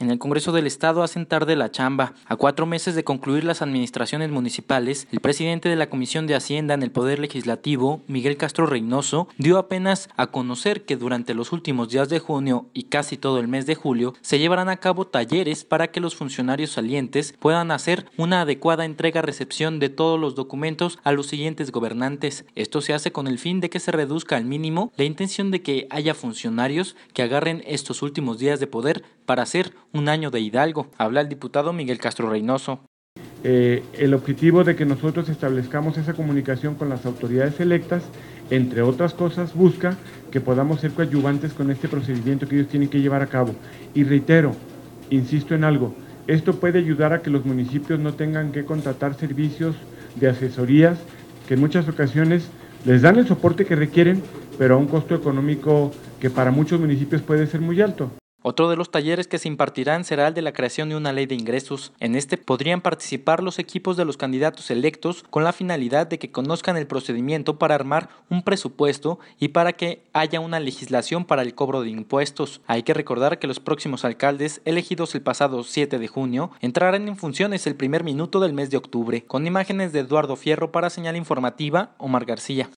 en el Congreso del Estado hacen tarde la chamba. A cuatro meses de concluir las administraciones municipales, el presidente de la Comisión de Hacienda en el Poder Legislativo, Miguel Castro Reynoso, dio apenas a conocer que durante los últimos días de junio y casi todo el mes de julio se llevarán a cabo talleres para que los funcionarios salientes puedan hacer una adecuada entrega-recepción de todos los documentos a los siguientes gobernantes. Esto se hace con el fin de que se reduzca al mínimo la intención de que haya funcionarios que agarren estos últimos días de poder para hacer un año de Hidalgo. Habla el diputado Miguel Castro Reynoso. Eh, el objetivo de que nosotros establezcamos esa comunicación con las autoridades electas, entre otras cosas, busca que podamos ser coadyuvantes con este procedimiento que ellos tienen que llevar a cabo. Y reitero, insisto en algo, esto puede ayudar a que los municipios no tengan que contratar servicios de asesorías que en muchas ocasiones les dan el soporte que requieren, pero a un costo económico que para muchos municipios puede ser muy alto. Otro de los talleres que se impartirán será el de la creación de una ley de ingresos. En este podrían participar los equipos de los candidatos electos con la finalidad de que conozcan el procedimiento para armar un presupuesto y para que haya una legislación para el cobro de impuestos. Hay que recordar que los próximos alcaldes elegidos el pasado 7 de junio entrarán en funciones el primer minuto del mes de octubre, con imágenes de Eduardo Fierro para Señal Informativa, Omar García.